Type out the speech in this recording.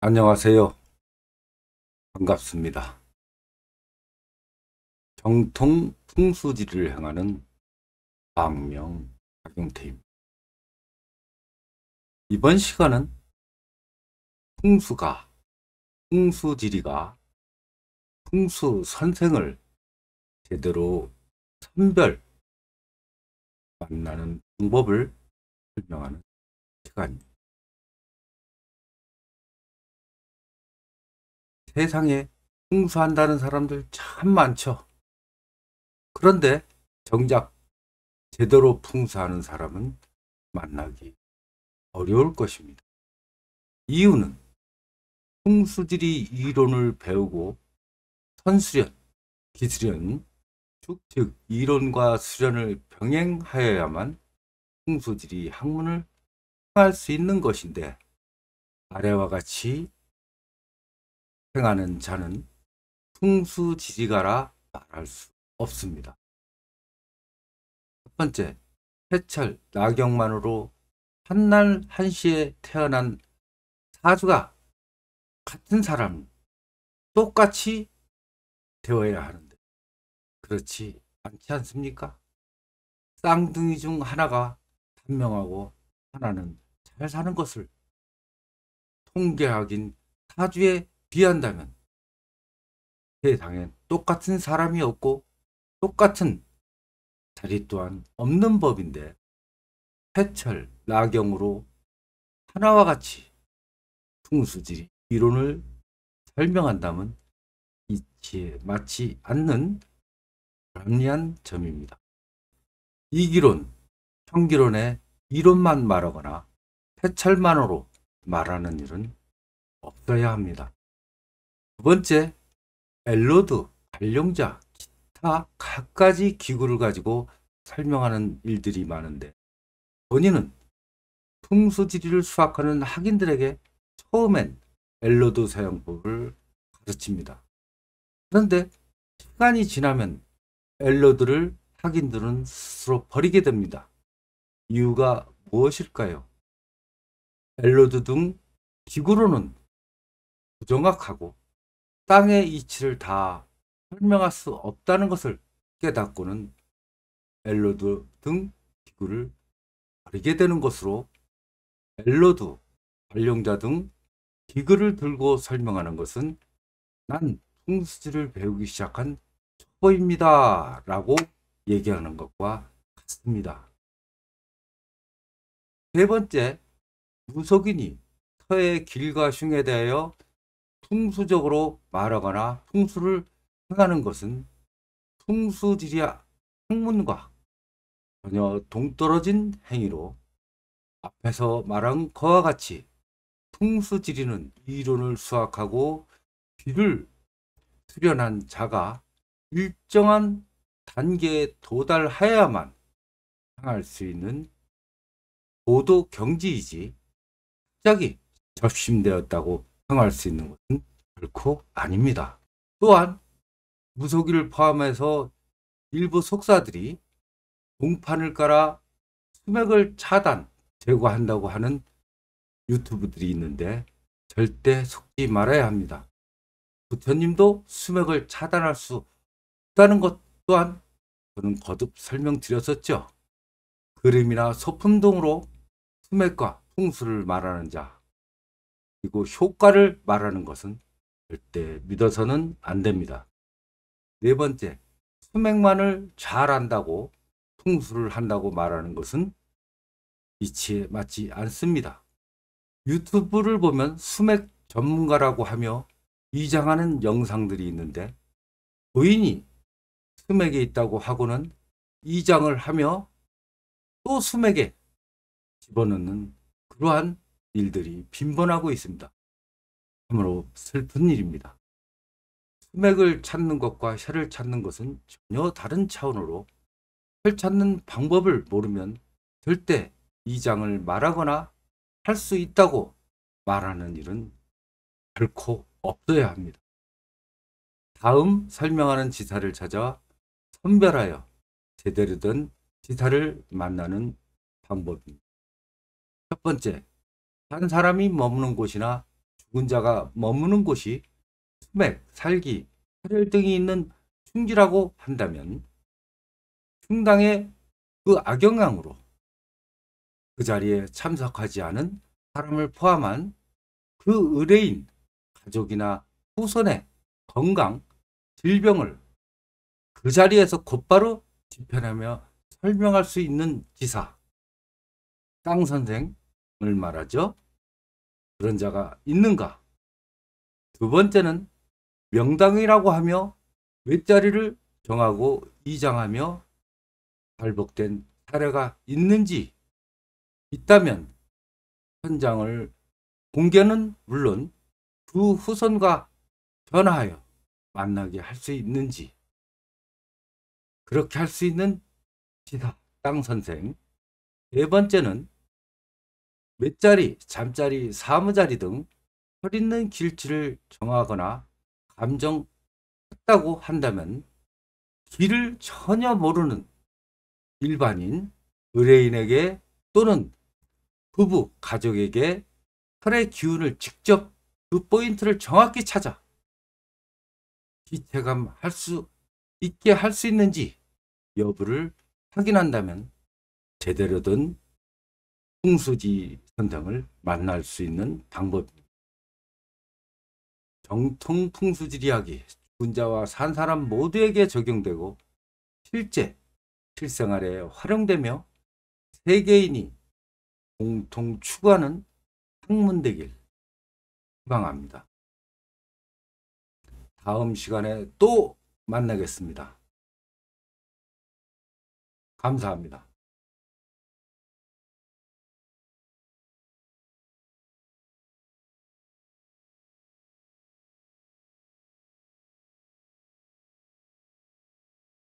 안녕하세요. 반갑습니다. 정통 풍수지를 행하는 망명 박용태입니다. 이번 시간은 풍수가, 풍수지리가 풍수선생을 제대로 선별 만나는 방법을 설명하는 시간입니다. 세상에 흥수한다는 사람들 참 많죠. 그런데 정작 제대로 풍수하는 사람은 만나기 어려울 것입니다. 이유는 풍수지리 이론을 배우고 선수련, 기수련, 즉 이론과 수련을 병행하여야만 풍수지리 학문을 할 수 있는 것인데 아래와 같이 행하는 자는 풍수지리가라 말할 수 없습니다. 첫 번째, 해철, 낙엽만으로 한날 한시에 태어난 사주가 같은 사람 똑같이 되어야 하는데 그렇지 않지 않습니까? 쌍둥이 중 하나가 단명하고 하나는 잘 사는 것을 통계학인 사주의 비한다면 세상엔 똑같은 사람이 없고 똑같은 자리 또한 없는 법인데 해철, 나경으로 하나와 같이 풍수지리 이론을 설명한다면 이치에 맞지 않는 불합리한 점입니다. 이기론, 형기론의 이론만 말하거나 해철만으로 말하는 일은 없어야 합니다. 두 번째, 엘로드, 발령자, 기타 갖가지 기구를 가지고 설명하는 일들이 많은데 본인은 풍수지리를 수학하는 학인들에게 처음엔 엘로드 사용법을 가르칩니다. 그런데 시간이 지나면 엘로드를 학인들은 스스로 버리게 됩니다. 이유가 무엇일까요? 엘로드 등 기구로는 부정확하고 땅의 이치를 다 설명할 수 없다는 것을 깨닫고는 엘로드 등 기구를 버리게 되는 것으로 엘로드, 관령자등 기구를 들고 설명하는 것은 난 풍수지를 배우기 시작한 초보입니다 라고 얘기하는 것과 같습니다. 세 번째, 무속인이 터의 길과 흉에 대하여 풍수적으로 말하거나 풍수를 행하는 것은 풍수지리학 학문과 전혀 동떨어진 행위로 앞에서 말한 것와 같이 풍수지리는 이론을 수학하고 비를 수련한 자가 일정한 단계에 도달하여야만 행할 수 있는 고도 경지이지 갑자기 접심되었다고 상할 수 있는 것은 결코 아닙니다. 또한 무속인을 포함해서 일부 속사들이 공판을 깔아 수맥을 차단, 제거한다고 하는 유튜브들이 있는데 절대 속지 말아야 합니다. 부처님도 수맥을 차단할 수 없다는 것 또한 저는 거듭 설명드렸었죠. 그림이나 소품동으로 수맥과 풍수를 말하는 자, 그리고 효과를 말하는 것은 절대 믿어서는 안 됩니다. 네 번째, 수맥만을 잘 안다고 통수를 한다고 말하는 것은 이치에 맞지 않습니다. 유튜브를 보면 수맥 전문가라고 하며 위장하는 영상들이 있는데 부인이 수맥에 있다고 하고는 이장을 하며 또 수맥에 집어넣는 그러한 일들이 빈번하고 있습니다. 참으로 슬픈 일입니다. 수맥을 찾는 것과 혀를 찾는 것은 전혀 다른 차원으로 혈 찾는 방법을 모르면 절대 이장을 말하거나 할 수 있다고 말하는 일은 결코 없어야 합니다. 다음 설명하는 지사를 찾아 선별하여 제대로 된 지사를 만나는 방법입니다. 첫 번째, 한 사람이 머무는 곳이나 죽은 자가 머무는 곳이 수맥, 살기, 혈혈 등이 있는 충지라고 한다면 충당의 그 악영향으로 그 자리에 참석하지 않은 사람을 포함한 그 의뢰인, 가족이나 후손의 건강, 질병을 그 자리에서 곧바로 집편하며 설명할 수 있는 기사, 쌍 선생, 말하죠. 그런 자가 있는가? 두 번째는 명당이라고 하며 외자리를 정하고 이장하며 발복된 사례가 있는지 있다면 현장을 공개는 물론 두 후손과 전화하여 만나게 할 수 있는지 그렇게 할 수 있는 지사 땅 선생 네 번째는 몇자리, 잠자리, 사무자리 등 서있는 길치를 정하거나 감정했다고 한다면 길을 전혀 모르는 일반인, 의뢰인에게 또는 부부, 가족에게 털의 기운을 직접 그 포인트를 정확히 찾아 기체감할 수 있게 할 수 있는지 여부를 확인한다면 제대로 된 풍수지 현장을 만날 수 있는 방법입니다. 정통 풍수지리학이 군자와산 사람 모두에게 적용되고 실제 실생활에 활용되며 세계인이 공통 추구하는 학문되길 희망합니다. 다음 시간에 또 만나겠습니다. 감사합니다.